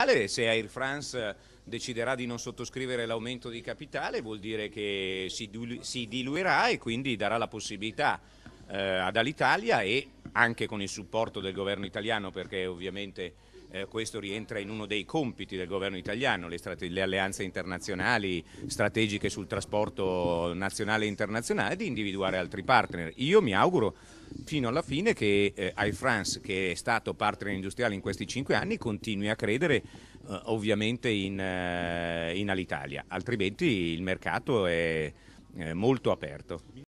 Ale, se Air France eh, deciderà di non sottoscrivere l'aumento di capitale vuol dire che si, dilu si diluirà e quindi darà la possibilità eh, ad Alitalia e anche con il supporto del governo italiano perché ovviamente eh, questo rientra in uno dei compiti del governo italiano, le, le, alleanze internazionali strategiche sul trasporto nazionale e internazionale, di individuare altri partner. Io mi auguro fino alla fine che eh, Air France, che è stato partner industriale in questi cinque anni, continui a credere eh, ovviamente in, eh, in Alitalia, altrimenti il mercato è molto aperto.